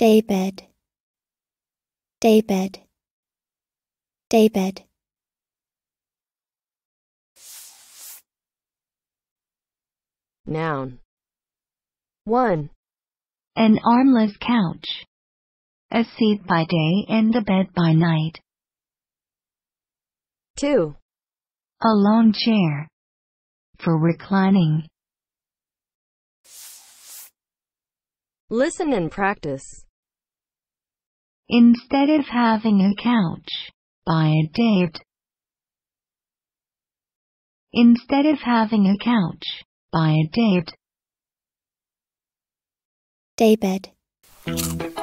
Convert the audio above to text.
daybed daybed daybed noun 1 an armless couch a seat by day and a bed by night 2 a long chair for reclining Listen and practice instead of having a couch, buy a date. Instead of having a couch, buy a date. Daybed.